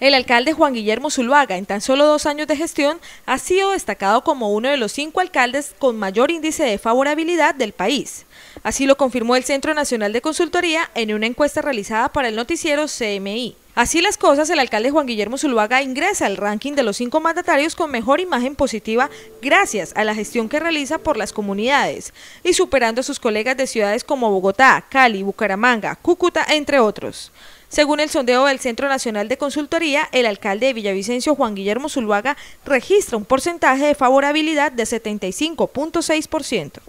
El alcalde Juan Guillermo Zuluaga, en tan solo dos años de gestión, ha sido destacado como uno de los cinco alcaldes con mayor índice de favorabilidad del país. Así lo confirmó el Centro Nacional de Consultoría en una encuesta realizada para el noticiero CMI. Así las cosas, el alcalde Juan Guillermo Zuluaga ingresa al ranking de los cinco mandatarios con mejor imagen positiva gracias a la gestión que realiza por las comunidades y superando a sus colegas de ciudades como Bogotá, Cali, Bucaramanga, Cúcuta, entre otros. Según el sondeo del Centro Nacional de Consultoría, el alcalde de Villavicencio, Juan Guillermo Zuluaga, registra un porcentaje de favorabilidad de 75.6%.